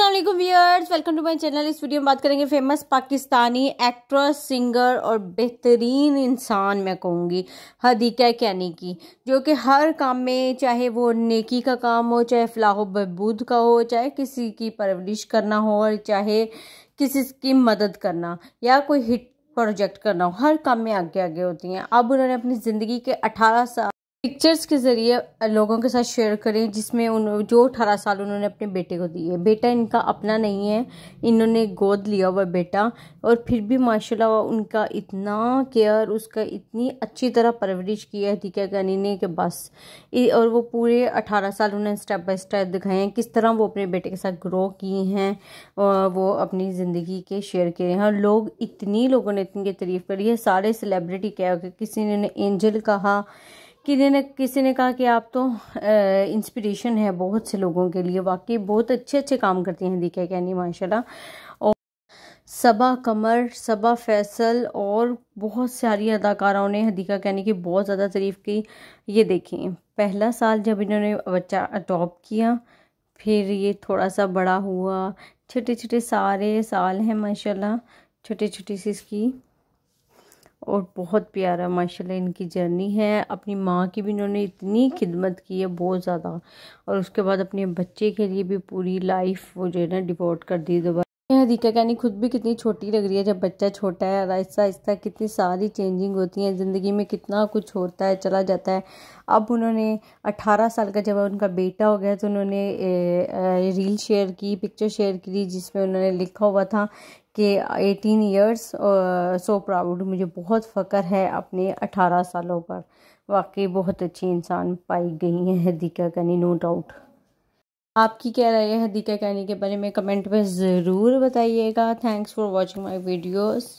अल्लाम viewers welcome to my channel इस video में बात करेंगे फेमस पाकिस्तानी एक्ट्रेस सिंगर और बेहतरीन इंसान मैं कहूँगी हदीका कैनी की जो कि हर काम में चाहे वो नेकी का काम हो चाहे फलाह बहबूद का हो चाहे किसी की परवरिश करना हो और चाहे किसी की मदद करना या कोई हिट प्रोजेक्ट करना हो हर काम में आगे आगे होती हैं अब उन्होंने अपनी ज़िंदगी के अठारह साल पिक्चर्स के ज़रिए लोगों के साथ शेयर करें जिसमें उन जो अठारह साल उन्होंने अपने बेटे को दिए बेटा इनका अपना नहीं है इन्होंने गोद लिया हुआ बेटा और फिर भी माशाल्लाह उनका इतना केयर उसका इतनी अच्छी तरह परवरिश की है दीका गानी ने कि बस और वो पूरे अठारह साल उन्होंने स्टेप बाय स्टेप दिखाए हैं किस तरह वो अपने बेटे के साथ ग्रो किए हैं और वो अपनी ज़िंदगी के शेयर किए हैं लोग इतनी लोगों ने इतनी तारीफ़ करी है सारे सेलिब्रिटी क्या किसी ने एंजल कहा किसी ने किसी ने कहा कि आप तो इंस्पिरेशन है बहुत से लोगों के लिए वाकई बहुत अच्छे अच्छे काम करती हैं दीखा कहनी माशाल्लाह और सबा कमर सबा फैसल और बहुत सारी अदाकाराओं ने हदीका कहने की बहुत ज़्यादा तारीफ़ की ये देखें पहला साल जब इन्होंने बच्चा अडॉप्ट किया फिर ये थोड़ा सा बड़ा हुआ छोटे छोटे सारे साल हैं माशाल्लाह छोटे छोटे सी इसकी और बहुत प्यारा माशाल्लाह इनकी जर्नी है अपनी माँ की भी इन्होंने इतनी खिदमत की है बहुत ज़्यादा और उसके बाद अपने बच्चे के लिए भी पूरी लाइफ वो जो है ना डिपोर्ट कर दी दोबारा यह हदीका कहनी खुद भी कितनी छोटी लग रही है जब बच्चा छोटा है और आहिस्ता आहिस्ता कितनी सारी चेंजिंग होती है ज़िंदगी में कितना कुछ होता है चला जाता है अब उन्होंने 18 साल का जब उनका बेटा हो गया तो उन्होंने रील शेयर की पिक्चर शेयर की जिसमें उन्होंने लिखा हुआ था कि 18 इयर्स सो प्राउड मुझे बहुत फ़ख्र है अपने अठारह सालों पर वाकई बहुत अच्छी इंसान पाई गई हैं हदीका कहनी नो डाउट आपकी क्या राय है हदीका क्या कहने के बारे में कमेंट में ज़रूर बताइएगा thanks for watching my videos